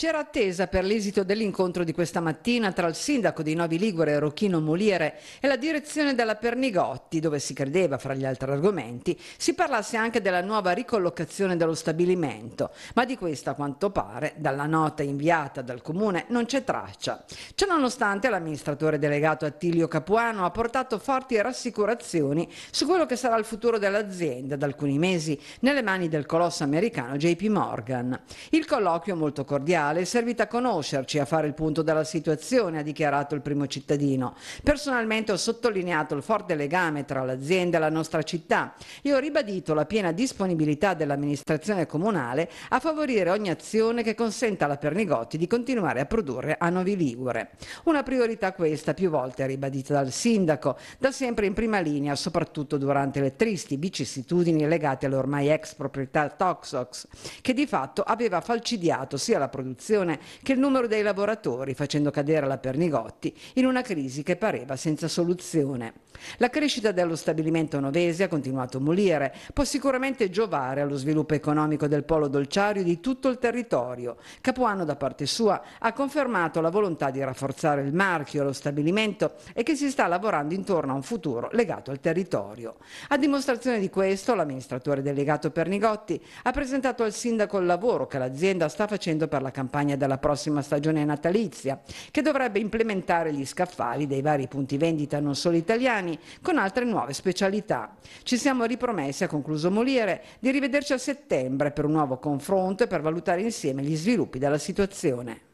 C'era attesa per l'esito dell'incontro di questa mattina tra il sindaco di Novi Ligure, Rocchino Moliere, e la direzione della Pernigotti, dove si credeva, fra gli altri argomenti, si parlasse anche della nuova ricollocazione dello stabilimento. Ma di questa, a quanto pare, dalla nota inviata dal comune non c'è traccia. Ciononostante, l'amministratore delegato Attilio Capuano ha portato forti rassicurazioni su quello che sarà il futuro dell'azienda da alcuni mesi nelle mani del colosso americano JP Morgan. Il colloquio molto cordiale mondiale è servita a conoscerci, a fare il punto della situazione, ha dichiarato il primo cittadino. Personalmente ho sottolineato il forte legame tra l'azienda e la nostra città e ho ribadito la piena disponibilità dell'amministrazione comunale a favorire ogni azione che consenta alla Pernigotti di continuare a produrre a Novi Ligure. Una priorità questa più volte ribadita dal sindaco, da sempre in prima linea, soprattutto durante le tristi vicissitudini legate all'ormai ex proprietà Toxox, che di fatto aveva falcidiato sia la produzione riduzione che il numero dei lavoratori, facendo cadere la Pernigotti in una crisi che pareva senza soluzione. La crescita dello stabilimento novese, ha continuato a Mulire, può sicuramente giovare allo sviluppo economico del polo dolciario di tutto il territorio. Capuano, da parte sua, ha confermato la volontà di rafforzare il marchio, lo stabilimento e che si sta lavorando intorno a un futuro legato al territorio. A dimostrazione di questo, l'amministratore delegato Pernigotti ha presentato al sindaco il lavoro che l'azienda sta facendo per la campagna della prossima stagione natalizia, che dovrebbe implementare gli scaffali dei vari punti vendita non solo italiani, italiani con altre nuove specialità. Ci siamo ripromessi, ha concluso Moliere, di rivederci a settembre per un nuovo confronto e per valutare insieme gli sviluppi della situazione.